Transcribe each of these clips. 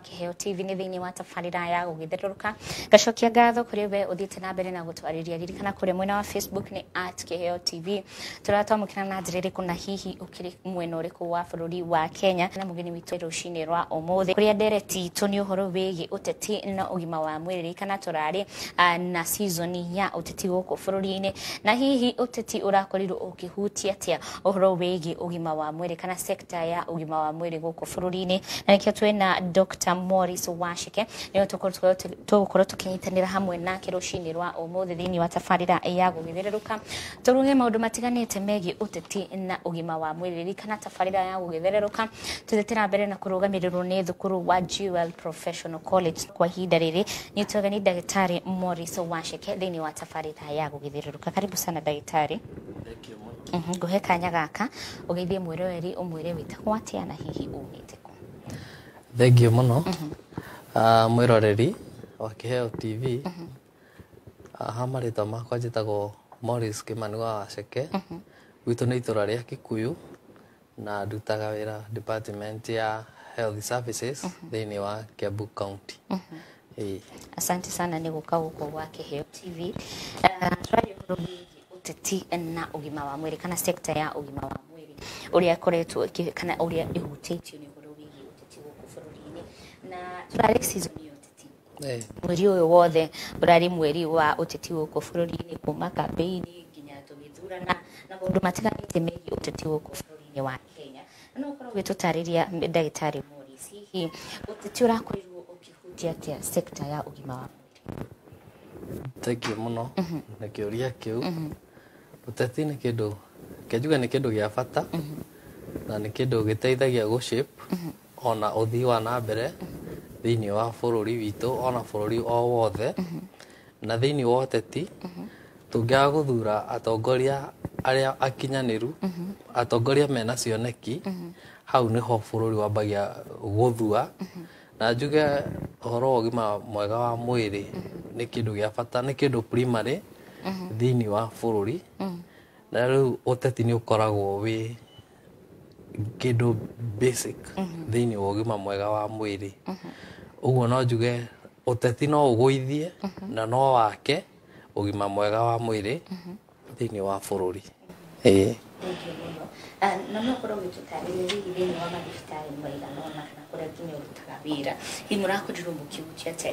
kiheo tv nä thä inä wa tabarä ya gå gä therå rå ka ngacokia ngatho kå rä we å thiä te na mbere na gå twarä ria ririkana kå rä mwena wa facebook nä at kiheo tv tå ratamå kä na njä rä kå na hihi å kä rä mwena å rä kå wa bå rå ri wa kenya na må geni witå rå cinä rwa å må thä kå rä a ndereti itå nä å horo wä gä å teti na å gima wa mwä rä ririkana tå rarä ah, na season ya å teti gå kå bå rå ri-inä na hihi å teti å rakorirwo å kä hutia atä å horo wä gä å gima wa mwä rä kana sekta ya å gima wa mwä rä gå kå bå rå ri-inä na nä kä o twä na dr Dr Morris washike niwe tugukorwo tukinyitanira hamwe nake rucinĩ rwa ũmũthĩ thĩinĩ wa tabarĩra ya gũgĩthererũka tũruge maũndũ matiganĩte megiĩ ũteti na ũgima wa mwĩrĩ ririkana tabarĩra ya gũgĩthererũka tũthetĩra mbere na kũrũgamĩrĩrwo nĩ thukuru wa Jewel Professional College kwa ihinda rĩrĩ nĩ twega ni Daktari Morris washeke thĩinĩ wa tabarĩra ya gũgĩthererũka karibu sana daktari mm-hmm. ngũhe kanya gaka ũgeithie mwereweri ũmwĩre wĩtagwo atĩa na hihi umĩte thengio må no mwä mm-hmm. ah, roreri wa kä heo tv mm-hmm. ah, ha marĩtwa makwa njĩtagwo Morris Kimani wa Waceke ra rä a rĩa kuyu na ndutaga wĩra department ya health services mm-hmm. thĩinĩ wa Kiambu County ĩĩ asante sana nĩ gũka gũkũ gwa kĩheo tv tũraria ah, ũhoro wĩgiĩ ũteti na ũgima wa mwĩrĩ kana sekta ya ũgima wa mwĩrĩ ũrĩa ĩkoretwo kana ũrĩa ĩhutĩtio nĩ tũrarĩ Yeah. Eh. mweri ũyũ wothe rarä mweri wa å gå ũteti gũkũ bũrũri-inĩ kuma kambeini nginya thurana na å ndå te maũndũ matiganĩte megiĩ ũteti gũkũ bũrũri-inĩ wa kenya na no ũkorwo å ndagĩtarĩ å hihi ũteti ũrakorirwo ũkĩhutia atĩa sekta ya å ũgima wa mwĩrĩ thengiũ mũno mm-hmm. na kĩũria kĩu mm-hmm. ũteti nĩ nä kä ndå gä a bata mm-hmm. na nĩ kĩndũ gĩteithagia gũshape ona ũthii wa na mbere mm -hmm thĩinĩ wa bũrũri witũ ona bũrũri o wothe mm-hmm. na thĩinĩ wa ũteti mm-hmm. tũngĩaga gũthura atongoria arĩa akinyanĩru mm-hmm. atongoria mena cioneki hau nĩho bũrũri wambagia gũthua na njuge horo wa ũgima mwega wa mwĩrĩ nĩ kĩndũ gĩa bata nĩ kĩndũ primary thĩinĩ wa bũrũri na rĩu ũteti ni ũkoragwo wĩ kĩndũ basic thĩinĩ wa gima mwega wa mwĩrĩ uguo no njuge uteti no uguithie mhm. na no wake ugima mwega wa mwiri mhm. thiini wa bururi ii ah, na no gitutarire thiini wa mathibitarĩ maigana ona oragine ũrutaga kujuru mbuki ũrakorirwo mũkĩhutia atĩa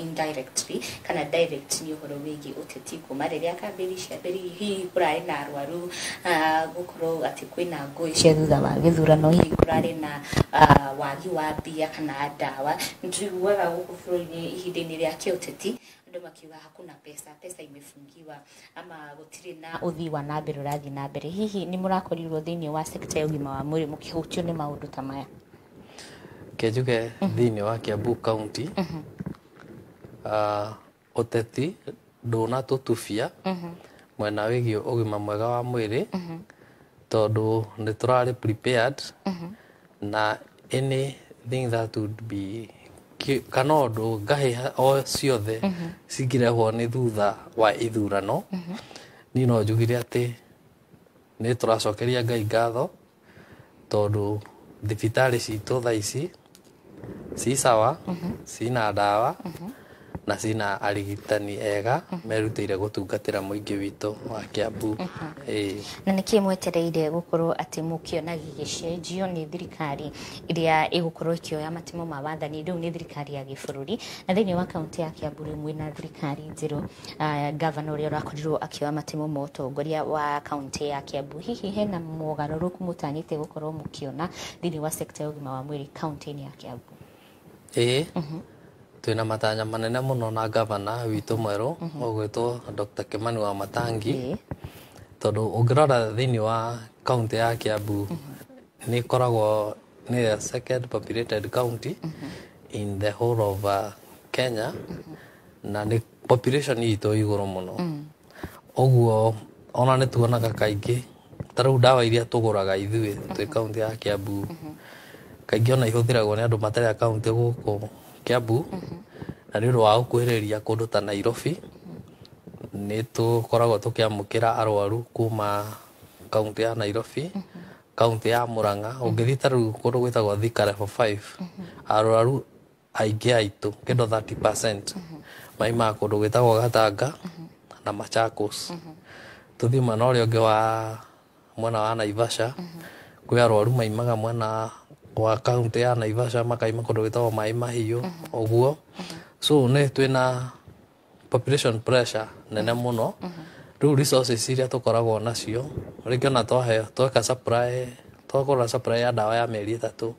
indirectly kana direct nĩ ũhoro wĩgiĩ ũteti kuma rĩrĩa kambĩni ciambĩrĩirie hihi kũrarĩ na arwaru ah, gũkorwo atĩ kwĩna za wagi zura no hii kura kũrarĩ na ah, wagi wa mbia kana adawa nĩ uwewa gũkũ bũrũri hii denile ya ke uteti ndo makiwa hakuna pesa pesa imefungiwa ama gũtirĩ na ũthii wa nambere ũrathiĩ na mbere hihi nĩ mũrakorirwo thĩinĩ wa sekta ya ũgima wa mwĩrĩ mũkĩhutio nĩ maũndũ ta maya njuge mhm. thiini wa kiambu county uteti mhm. ah, ndunatutubia mhm. mwena wigie ugima mwega wa mwiri tondu ni turari prepared na thing that would be kana undu ngahiha o ciothe cingirehwo ni thutha wa ithurano ni no njugire ati ni turacokeria ngai ngatho tondu thibitarä citå thaa ici si sawa mhm. cina ndawa mhm. na cina arigitani ega mhm. merutĩire gũtungatĩra mũingĩ witũ wa Kiambu na nĩ kĩĩ mwetereire gũkorwo ati mũkĩona gĩgĩcenjio nĩ thirikari ĩrĩa ĩgũkorwo ĩkĩoya matemo ma wathani rĩu nĩ thirikari ya gĩbũrũri na thĩinĩ wa kaũntĩ ya Kiambu rĩu mwĩna thirikari njerũ ah, gavana ũrĩa ũrakorirwo akĩoya matimo ma ũtongoria wa kaũntĩ ya Kiambu hihi hena mogarũrũku mũtanyĩte gũkorwo mũkĩona thĩinĩ wa sekta ya ũgima wa mwĩrĩ kaũntĩ-inĩ ya Kiambu ĩĩ mm-hmm. na matanya manene mũno na ngavana witũ mwerũ mm-hmm. ũgwĩtwo Dr. Kimani wa Matangi tondũ ũngĩrora thĩinĩ wa kaũntĩ ya Kiambu mm-hmm. nĩ ĩkoragwo nĩ the second populated county in the whole of uh, Kenya na nĩ population itũ igũrũ mũno ũguo ona nĩ tuonaga kaingĩ ta rĩu ndawa iria tũgũraga ithuĩ twĩ kaũntĩ ya Kiambu mm kaingä ona ihåthäragwo nä andå matarä akaunti gå kå kä ambu mhm. na nä å ndå wa gå kuhä rä ria kå ndå ta nairobi nä tå koragwo tå kä amå ra arwaru kuma kauntä ya nairobi mhm. kauntä ya må ranga å mhm. ngä thiä ta rä u kå ndå gwä tagwo thika arwaru aingä aitå kä ndo maimaga kå ndå gwä tagwo gatanga na machakos tå thiä mwena å rä a å ngä wa mwena wa naivasha kwä arwaru maimaga mwena wa kaunti ya Naivasha makaima kundu gwitagwo mai mahiu oguo mhm. mhm. so ni twina population pressure nene muno mhm. riu resources iria tukoragwo nacio ringi ona twaheo tweka supply na supply ya dawa ya mĩeri ĩtatũ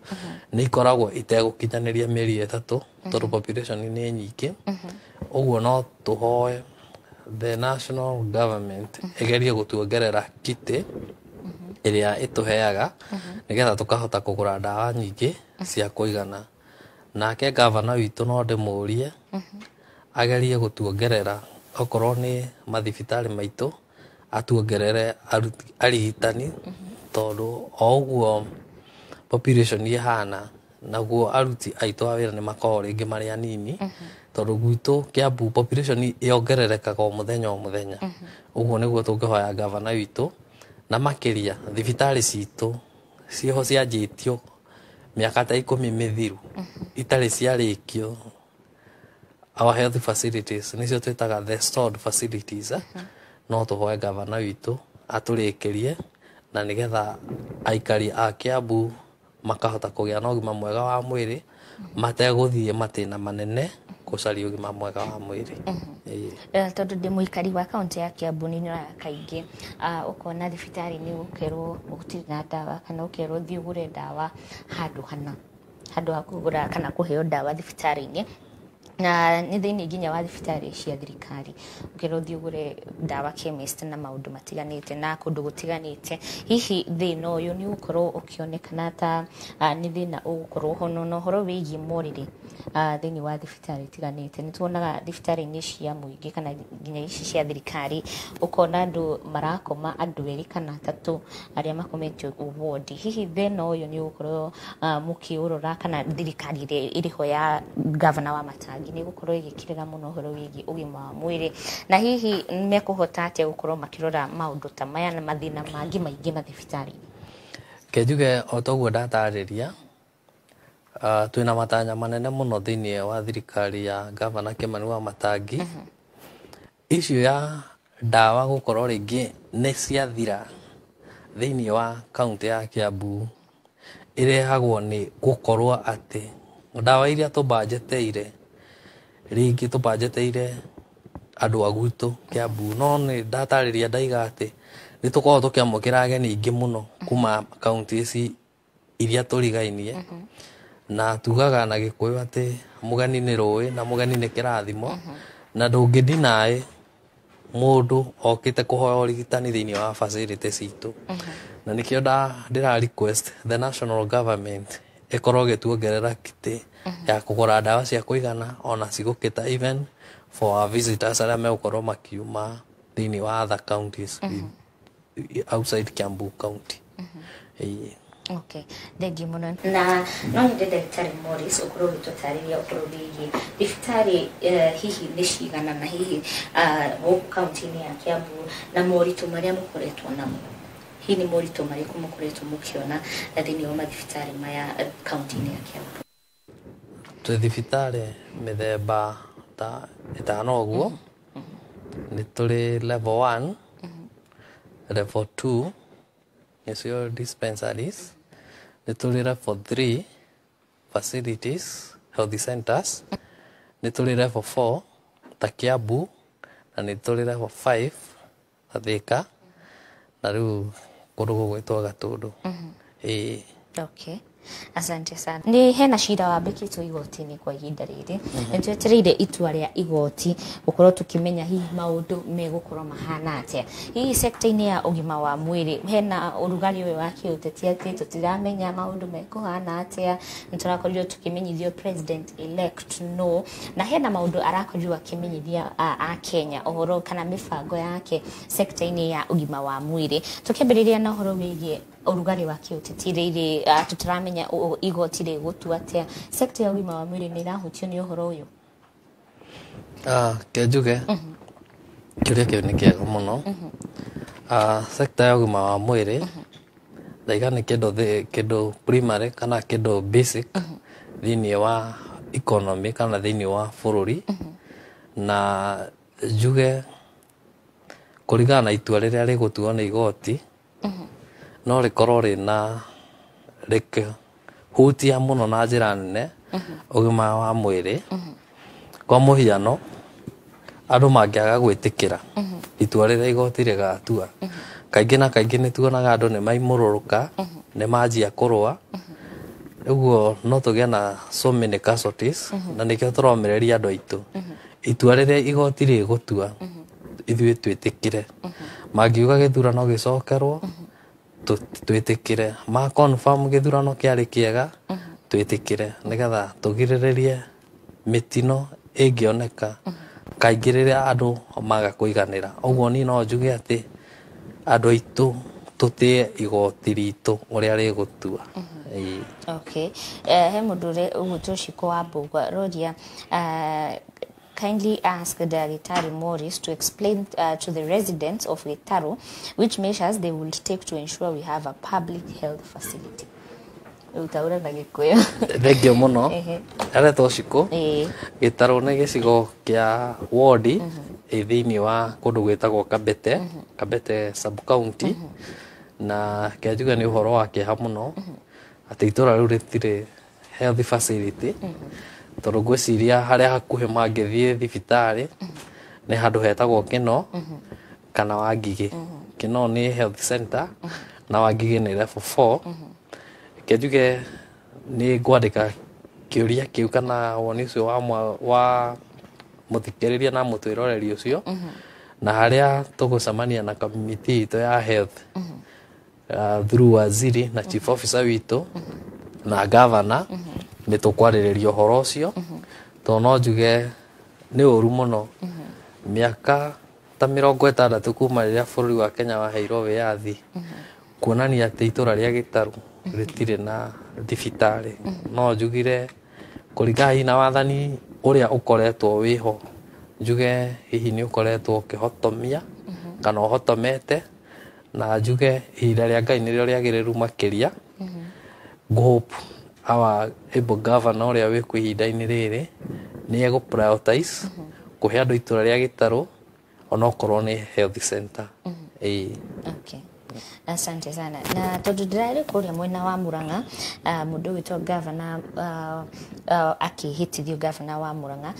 nĩ ikoragwo itegũkinyanĩria mĩeri ĩtatũ tondũ population nĩ nyingĩ oguo no tũhoe the national government ĩgerie gũtuongerera kiti ĩrĩa ĩtũheaga nĩgetha tũkahota kũgũra ndawa nyingĩ cia kũigana nake ngavana witũ no ndĩmũrie agerie gũtuongerera okorwo nĩ mathibitarĩ maitũ atuongerere arigitani tondũ o ũguo population ĩhana naguo aruti aitũ a wĩra nĩ makoragwo rĩngĩ marĩ anini tondũ gwitũ Kiambu population yongererekaga o mũthenya o mũthenya ũguo nĩguo tũngĩhoya ngavana witũ na makiria thibitarä citå ciho cianjä tio mä aka ta ikå mi mä thiru itarä kio our health facilities nicio twitaga the stored facilities eh? mm -hmm. no tuhoe gavana witå atå na nigetha aikari a kiambu makahota kå gä a na å gima mwega wa mwä rä mategå thiä matä na manene gũcario gima mwega wa mwĩrĩ mhm. tondũ ndĩ muikari wa kaunti ya Kiambu nĩ nyonaga kaingĩ ũkona thibitarĩ ni gũkerwo gũtirĩ na ndawa kana ũkerwo thiĩ ũgũre ndawa handũ hana handũ ha kũgũra kana kuheo ndawa thibitarĩ-inĩ na nä thä inä nginya wa thibitarä cia thirikari å kä ra thiä å gå ndawa na maå matiganä te na kå ndå gå tiganä te hihi thä na å yå nä å korwo å kä onekana ta nä thä na å gå korwo hono na å horo wä giä morä thä inä wa thibitarä itiganä te nä tuonaga thibitarä-inä cia må ingä kana nginya ici cia thirikari å kona andå marakoma andå erä kana tatå arä a makometio wondi hihi thä na å yå nä å gå korwo må kä å rora kana thirikari ä rä ho ya gavana wa matangi må no å horo wä ũhoro å ũgima wa rä na hihi korwo makä rora maå ndå ta maya na mathĩna mangĩ maingĩ mathibitarĩ-inĩ kenjuge o toguo ndatarĩria uh, twĩna matanya manene thä inä wa thirikari ya gavana Kimani wa Matangi uh mm-hmm. -huh. issue ya ndawa gũkorwo rĩngĩ nĩ ciathira inä wa kaunti ya rehagwo nä gå korwo atä ndawa iria mbanjeteire rĩngĩ tũbanjeteire andũ a gwitũ Kiambu no nĩ ndatarĩria ndaiga atĩ nĩ tũkoragwo tũkĩamũkĩra ageni aingĩ mũno kuma kaunti ici iria tũrigainie mm-hmm. na tugaga na gĩkũyũ atĩ mũgeni nĩ rũĩ na mũgeni nĩ kĩrathimo mm-hmm. na ndũngĩdinaĩ mũndũ okĩte kũhoya ũrigitani thĩinĩ wa facility citũ mm-hmm. na nĩkĩo ndĩra request the national government ĩkorwo ĩgĩtuongerera kĩtĩ -hmm. ya kugura dawa cia kuigana ona cigukita even for our visitors aria megukorwo makiuma thiini wa other counties mm -hmm. outside Kiambu county mm -hmm. e, Okay, Thank you, no na no nyende ndagĩtarĩ Morris ũkorwo ũgĩtũtarĩria ũkorwo wĩgiĩ thibitarĩ eh, hihi nĩ cigana na hihi ah, gũkũ kaunti-inĩ ya Kiambu na moritũ marĩa mũkoretwo namo hihi nĩ moritũ marĩkũ mũkoretwo mũkĩona thĩinĩ wa mathibitarĩ maya county eh, inĩ ya Kiambu twĩ thibitarĩ mĩthemba ta ĩtano ũguo mm-hmm. Mm-hmm. nĩ tũrĩ level one mm-hmm. level two nĩcio dispensaries nĩ tũrĩ level three facilities health centers nĩ tũrĩ level four ta Kiambu na nĩ tũrĩ level five ta Thika na rĩu kũndũ gũgwĩtwo Gatũndũ ĩĩ okay Asante sana. Nĩ hena cira wambĩkĩtwo igoti-inĩ kwa ihinda rĩrĩ. Mhm. Nĩ twetereire itua rĩa igoti gũkorwo tũkĩmenya hihi maũndũ megũkorwo mahana atĩa. Hihi sekta-inĩ ya ũgima wa mwĩrĩ hena ũrugarĩ ũyũ wa kĩũteti atĩ tũtiramenya hana mekũhana atĩa. Nĩ tũrakorirwo tũkĩmenyithio president elect no na hena maũndũ arakorirwo akĩmenyithia a Kenya ũhoro kana mĩbango yake sekta-inĩ ya ũgima wa mwĩrĩ. Tũkĩambĩrĩria na ũhoro wĩgiĩ urugari wa kiũteti rĩrĩ ah, tũtaramenya igoti tua atä sekta ya gima wa mwĩrĩ kä ĩrahutio nĩ ũhoro ũyũ ah, kenjuge mhm. kĩũria kĩu nĩ kĩega mũno mhm. ah, sekta ya gima wa mwĩrĩ mhm. thaiga nĩ kĩndũ kĩndũ primary kana ndå basic inä wa economy kana inä wa ri na njuge kũringana na itua gå tuo nä igoti no rä rä korwo rikorwo hutia må mhm. mhm. mhm. no na njä ra nene å ugima wa mwä rä kwa må hiano andå mangä aga gwä tä kä ra itua rä rä a igoti rä gatua kaingä na kaingä nä tuonaga andå nä maimå rå rå ka nä manjia kå rå a rä guo no tå gä e na na nä kä tå romä andå aitå itua rä rä a igoti rä gå tua ithuä twä tä kä re uga gä thurano gä cokerwo twĩtĩkĩre ma confirm gĩthurano kĩarĩ kĩega twĩtĩkĩre nĩgetha tũgirĩrĩrie mĩtino ĩngĩoneka kaingĩ rĩrĩa andũ maga kũiganĩra ũguo niĩ no njuge atĩ andũ aitũ tũtĩe igoti ritũ ũrĩa rĩgũtua mm-hmm. okay eh, he må ndå å gwä two ciko wa mbågwa roria eh, kindly ask the Daritari Morris to explain uh, to the residents of Gitaru which measures they will take to ensure we have a public health facility utaura na gikuyu thengio muno aretwo ciku gitaru ni gicigo kia wodi i mhm. thiini wa kundu gwitagwo kabete mhm. kabete sub county mhm. na kianjuga ni uhoro wa kieha muno ati itura riu health facility mm -hmm tondå ngwä ciria harä a hakuhä thiä thibitarä nä handå hetagwo kä no kana wangigä kä no nä health center na wangigä nä level kä njuge nä ngwandä ka kä å ria kä u kana woni å cio wa må thikä rä ria na må twä roreri å cio na harä a tå gå cemania na kamiti itå ya health uh, thuru waziri na chief officer witå na gavana nä tå kwarä rä ria å horo å cio tondå no njuge nä å ru må no mä aka ta mä rongo ätandatå kuma rä rä a bå rå ri wa kenya waheirwo wä yathi kuonania atä itå ra rä a gä taru rä tirä na thibitarä no njugire kå ringana hihi na wathani å rä a å koretwo wä ho njuge hihi nä å koretwo å kä hotomia kana å hotomete na njuge ihinda rä a ngai nä rä o rä agä rä ru makä ria our å rä a wä ku ihinda-inĩ rĩrĩ nĩ egũ prioritize kũhe andũ itũra rĩa gĩtarũ onokorwo nĩ health center mm-hmm. ĩĩ okay. Asante sana na tondu ndirari kuria mwena wa Muranga uh, ah, mundu witwo gavana uh, ah, uh, ah, akihitithio gavana wa Muranga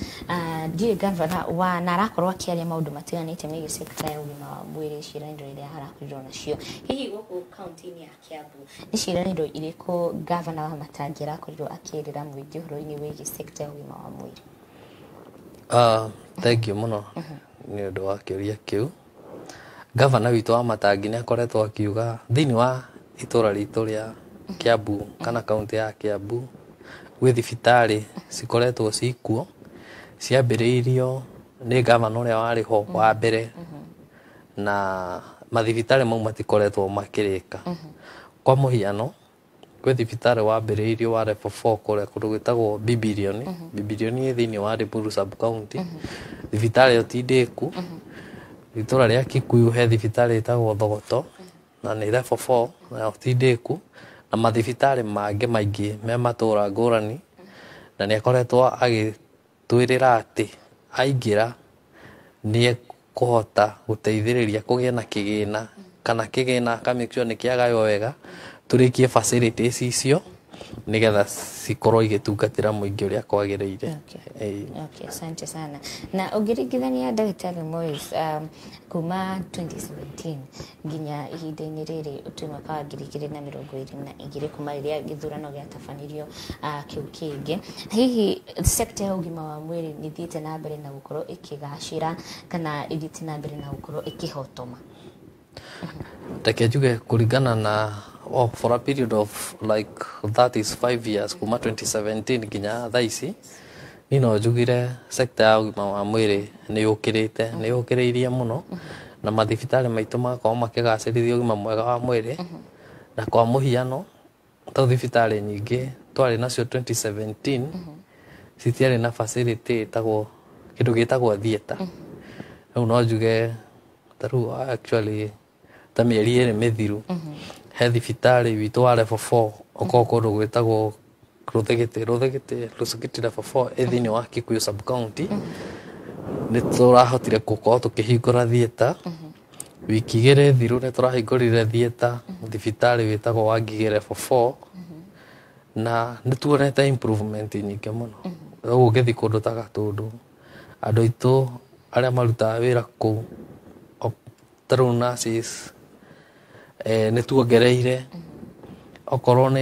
ndirä uh, gavana wa na arakorwo akiaria maundu matiganite megiä sekta ya ugima wa mwiri ciĩranĩro iria arakorirwo nacio hihi gũkũ kaunti-inĩ ya Kiambu nĩ ciĩranĩro irĩkũ gavana wa Matangi arakorirwo akĩrĩra mũingĩ ũhoro-inĩ wĩgiĩ sekta ya ugima wa mwiri uh, thank you mũno mm-hmm. nĩ ũndũ wa kĩũria kĩu gavana witå wa matangi nä akoretwo akiuga thä wa itå ritå rä kiambu kana kaunti ya kiambu gwä thibitarä cikoretwo cikuo ciambä rä irio nä gavana å rä a warä ho wa mbere na mathibitarä mau matikoretwo makä rä ka kwa må hiano gwä thibitarä wambä rä irio wa kå rä a kå ndå gwä tagwo bibirioni bibirioni ä thä inä wa rä thibitarä ä yo tindä ku itå ra rä a kikuyu he thibitarä ĩtagwo thogoto na nä reboboo nayo ti ndäku na mathibitarä mangä maingä me matå ra ngårani na nä akoretwo agä twä rä ra atä aingä ra nä ekåhota gå teithä rä ria kå gä e na kä gä na kana kä gä na akamä kä agayo wega tå rä kie icio nigetha cikorwo igĩtungatĩra muingi ũrĩa kwagĩrĩire okay, asante sana na ũngĩringithania ndagĩtarĩ Morris um, kuma 2017 nginya ihinda-inĩ rĩrĩ ũtue mwaka wa ngiri igĩrĩ na mirongo iri na igĩrĩ kuma rĩrĩa githurano gĩatabanirio uh, kĩu kĩngĩ hihi sekta ya ugima wa ni nĩthiĩte na mbere na gũkorwo ĩkĩgacĩra kana ĩthiĩte na mbere na gũkorwo ikihotoma reke njuge kũringana na oh, for a period of like that is five years kuma 2017 nginya thaa ici ni no njugire sekta ya ũgima wa mwĩrĩ nĩ yũkĩrĩte nĩ yũkĩrĩirie mũno na mathibitarĩ maitũ magakorwo makĩgacĩrithia ũgima mwega wa mwĩrĩ na kwa mũhiano ta thibitarĩ nyingĩ twarĩ nacio 2017 citiarĩ na facility ĩtagwo kĩndũ gĩtagwo theater rĩu no njuge ta rĩu actually ta mĩeri ĩrĩ mĩthiru he thibitarä witå wa okorwo kå ndå gwä tagwo ruthigiti ruthigiti rucukiti level 4 ä thä wa kikuyu sub county mm-hmm. nä tå rahotire gå korwo tå kä hingå ra thieta mm-hmm. wiki igä rä thiru nä tå rahingå rire thieta mm-hmm. thibitarä wä tagwo wa ngigä level 4 na nä tuonete improvement nyingä må no å ngä thiä kå ndå ta gatå andå aitå arä a marutaga wä ra kå u u Eh, nä tuongereire okorwo nä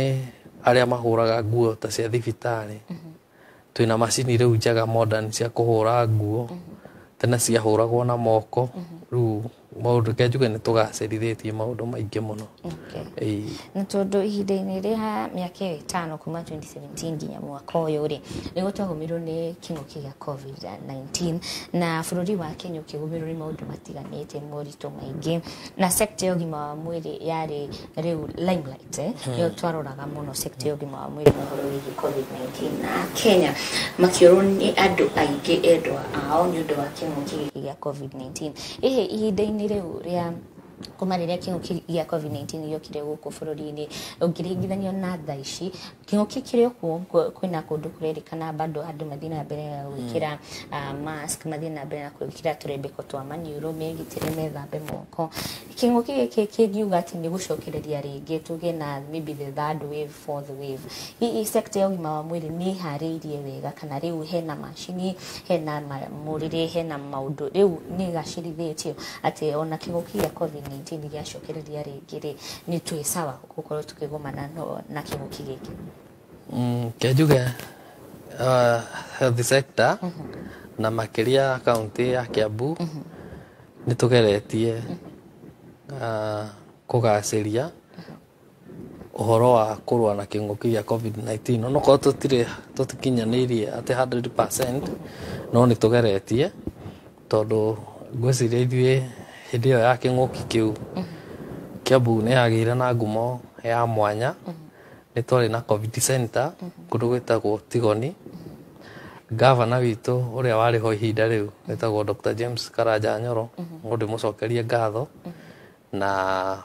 arä a mahå raga nguo ta cia thibitarä twä na macini rä u njega cia kå hå ra nguo tena ciahå ragwo na moko rä maundu ngenjuga nä tå gacärithä tie maå ndå maingä må no na tondå ihinda-inä rä ha mä aka ä tano kuma nginya mwaka å yå rä nä gå twagå mä rwo nä covid-19 na bå wa kenya å kä gå mä rwo nä maå ndå matiganä na sekta ya ũgima wa mwĩrĩ yarĩ rĩu limelight hmm. nĩyo twaroraga mũno sekta ya ũgima wa mwĩrĩ mũhoro wĩgiĩ covid-19 na kenya makĩũrwo ni andũ aingĩ endwa ao nĩ ũndũ wa kĩng'ũki gĩkĩ covid-19 ĩhĩ ihinda-inĩ 里乌里安。kuma kumarĩria kĩng'ũki gĩa covid-19 gĩokire gũkũ bũrũri-inĩ ũngĩringithanio na tha ici kĩng'ũki kĩrĩ kuo kwĩna kũndũ kũrerĩkana bado andũ mathiĩ na mbere na gwĩkĩra hmm. ah, mask mathiĩ na mbere na gwĩkĩra tũrembeko twa maniũrũ megitĩre methambe moko kĩng'ũki gĩkĩ kĩngiuga atĩ ni gucokereria ringi tuge na maybe the third wave fourth wave hihi sekta ya ũgima wa mwĩrĩ nĩ ĩharĩirie wega kana rĩu hena macini hena mũrĩre hena maũndũ rĩu nĩ ĩgacĩrithĩtio atĩ ona kĩng'ũki gĩa covid 2019 gä acokereria rä rä sawa gåkorwo tå kä gomana na kä gå ki gä kä kä njuge uh, health sector mm -hmm. na makiria kaunti ya Kiambu mm -hmm. nitugeretie mm -hmm. uh, kugaciria uhoro mm-hmm. wa kurwa na king'uki gya covid-19 onokorwo tutire tutikinyaniirie ati 100% no nitugeretie tondu ngwiciria ithuĩ hindi ä yo ya kä ng'å ki kä u kiambu nä yagä ire na ngumo ya mwanya nä twarä na covid center kå ndå gwä tagwo tigoni gavana witå å rä a warä ho ihinda rä u wä tagwo dr james karanja nyoro no ndä må cokerie ngatho na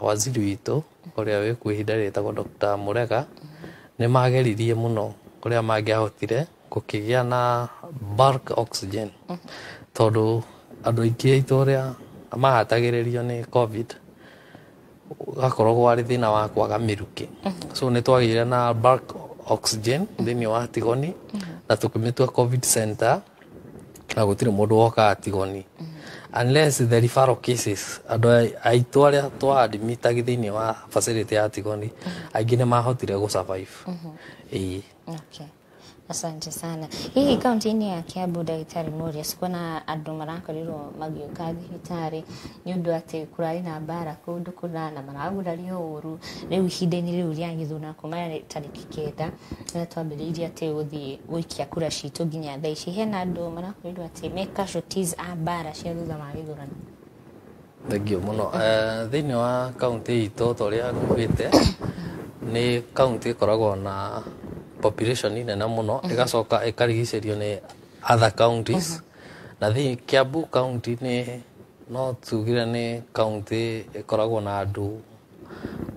waziri witå å rä a wä kuo ihinda rä tagwo dr murega nä mageririe må no å rä a mangäahotire gå kä gä a na tondå andå aingä aitå å rä a mahatagiririo ni covid gakorwo thä na wa kwaga mĩrukĩ mm-hmm. so nĩ twagĩire na bark oxygen mm-hmm. thĩinĩ wa tigoni mm-hmm. na tũkĩmĩtua covid center na gũtirĩ mũndũ wokaga tigoni unless the referral cases andå aitå arĩa thä inä wa facility ya tigoni aingä nä mahotire gå survive ää okay. Asante sana. Hii kaunti ni ya Kiambu Moria. Siko na andũ marakorirwo magĩũka thibitarĩ nĩ ũndũ atĩ kũrarĩ na bara kundu kuna na maragurario ũru rĩu ihinda-inĩ rĩu rĩa gĩthurano kuma tarĩki kenda rĩrĩa twambĩrĩirie atĩ gũthiĩ gũikia kura citũ nginya thaa ici hena andũ marakorirwo atĩ meka casualties a mbara cia thutha wa gĩthurano thengiũ mũno eh, thĩinĩ wa kaunti ito ta ũrĩa ni kaunti kaũntĩ na population nene muno igacoka mm -hmm. ikarigicerio ni other counties mm -hmm. na thi Kiambu county ni no tugire ni county ikoragwo na andu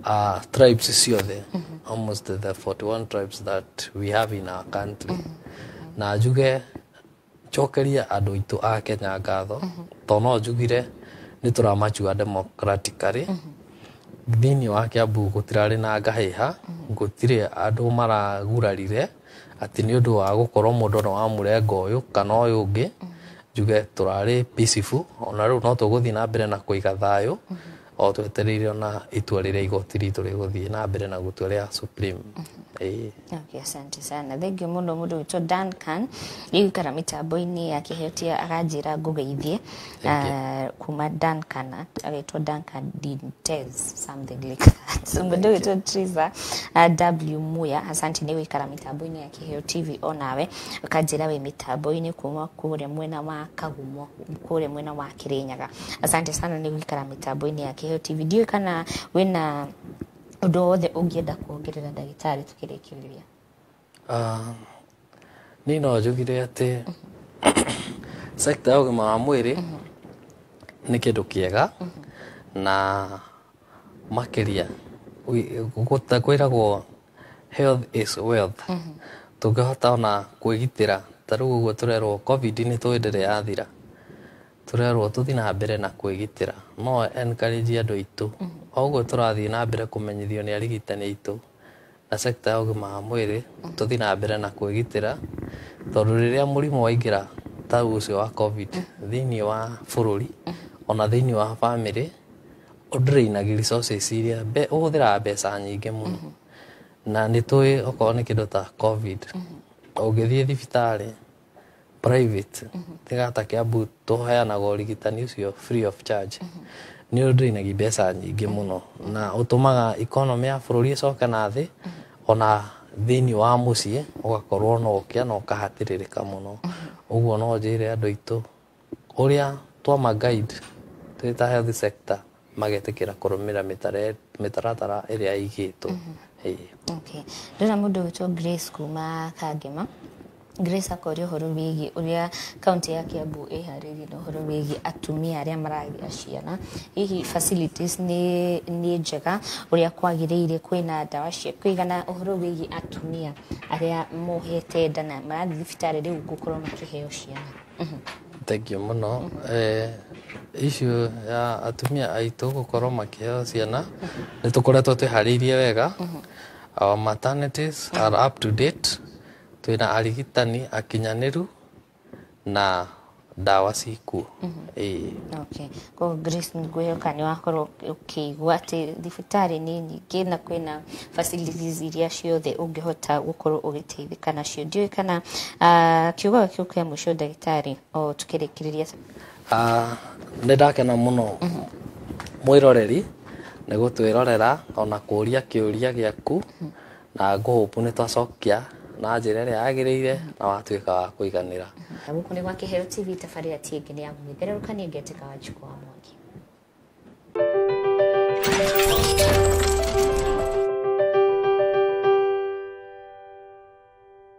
uh, tribes ciothe mm -hmm. almost the 41 tribes that we have in our country mm -hmm. na njuge njokeria andu aitu a Kenya ngatho to no njugire ni turamachua democratically mm -hmm thini wa kiambu gutirari na ngahiha gutire andu maragurarire ati ni undu wa gukorwo mundu no wamurenga uyu kana uyu ungi njuge turari peaceful ona riu no tuguthii na mbere na kuiga thayu o twetereire ona itua riria igoti ritu riguthii na mbere na gutua ria supreme mm -hmm. Ĩĩ. Eh. Okay, asante sana. thank Thengio muno mundu witwo Duncan rĩu ikara mitambo agajira akĩhetia aganjĩra ngũgeithie uh, kuma Duncan agĩtwo Duncan Details something like that. so Mundu witwo Trisa W Muya asante nĩ gũikara mitambo-inĩ akĩheo TV onawe kajira we mitambo-inĩ kuma kure mwena wa Kagumo kure mwena wa kirenyaga Asante sana nĩ gũikara mitambo-inĩ akĩheo TV. Ndiũĩ kana wĩna undu wothe ungienda kuongerera ndagitari tukirikiriria uh, ah, ni no njugire ati sekta ya ugima wa mwiri mm-hmm. ni kindu kiega mm-hmm. na makiria kwiragwo health is wealth mm-hmm. tungihota ona kwigitira ta riu uguo turerwo covid ni twendere yathira turerwo tuthi na mbere na kwigitira no encourage andu aitu mm -hmm oguo turathiä na mbere kå menyithio nä arigitani aitå na sekta ya ũgima wa mwĩrĩ tũthiĩ na mbere na kwĩgitĩra tondũ rĩrĩa mũrimũ waingĩra ta ũcio wa covid thĩinĩ wa bũrũri ona thĩinĩ wa bamĩrĩ ũndĩrĩinagi resources iria ũhũthĩraga mbeca nyingĩ mũno na nĩ tũĩ okorwo nĩ kĩndũ ta covid ũngĩthiĩ thibitarĩ private tiga ta kĩambu tũheanaga ũrigitani ũcio free of charge nä å ndå inagi mbeca nyingä må no na å tå maga ikonomä ya bå rå ri ä coka na thä ona thä inä wa må ciä å gakorwo no å kä na å kahatä rä rä ka må no å guo no njä re andå aitå å rä a twama tå ta health magetä kä ra kå rå mä ra mä taratara ä rä a igä two mm-hmm. ndona må ndå å two grace kuma kangema Grace akorio ũhoro wĩgiĩ ũrĩa kaunti ya Kiambu ĩharĩirie na ũhoro wĩgiĩ atumia arĩa maragĩa ciana hihi facilities nĩ nĩ njega ũrĩa kwagĩrĩire kwĩna ndawa cia kũigana ũhoro wĩgiĩ atumia arĩa mohete nda na marathiĩ thibitarĩ rĩu gũkorwo makĩheo ciana thengio mũno eh, issue ya atumia aitũ gũkorwo makĩheo ciana nĩ tũkoretwo twĩharĩirie wega our maternities are up to date twina arigitani akinyaniru na ndawa cikuo mm -hmm. ĩĩ okay. koguo grace ngwĩhoka nĩ wakorwo ũkĩigua na thibitarĩ nĩ nyingĩ na kwĩna facilities iria ciothe gä teithä ka nacio ä kana uh, kiugo må cio ndagä tarä o kä rä ria nä ndakena mhm. mwä roreri nä gå twä rorera ona kä å ria gä aku mhm. na ngũhũpu nä twacokia na njä ra ä rä a yagä rä ire na watuä ka wa kå iganä ra guku nä gwa kä heo tv tabarä ra tiä ngä nä ya må mä thererå kania ngä tä ka